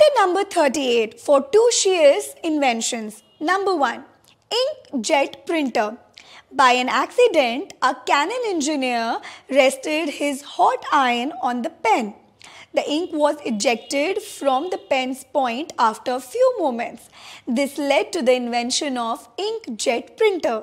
Chapter number 38 for two shears inventions. Number 1 Inkjet printer. By an accident, a cannon engineer rested his hot iron on the pen. The ink was ejected from the pen's point after a few moments. This led to the invention of inkjet printer.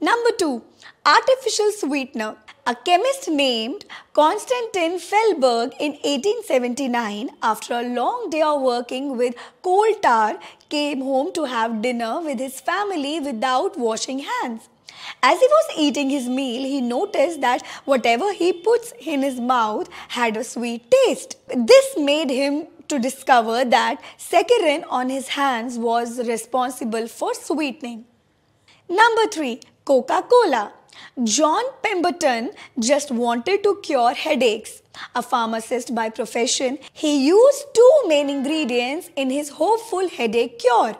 Number 2. Artificial sweetener a chemist named Konstantin Felberg in 1879, after a long day of working with coal tar, came home to have dinner with his family without washing hands. As he was eating his meal, he noticed that whatever he puts in his mouth had a sweet taste. This made him to discover that saccharin on his hands was responsible for sweetening. Number 3. Coca-Cola John Pemberton just wanted to cure headaches. A pharmacist by profession, he used two main ingredients in his hopeful headache cure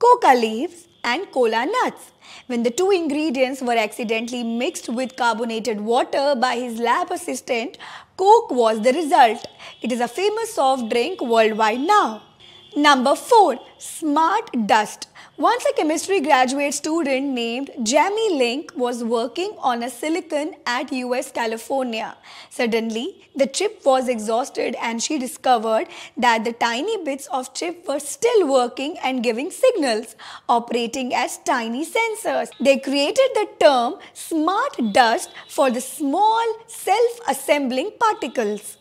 coca leaves and cola nuts. When the two ingredients were accidentally mixed with carbonated water by his lab assistant, Coke was the result. It is a famous soft drink worldwide now. Number 4. Smart Dust once a chemistry graduate student named Jamie Link was working on a silicon at US California. Suddenly, the chip was exhausted and she discovered that the tiny bits of chip were still working and giving signals, operating as tiny sensors. They created the term smart dust for the small self-assembling particles.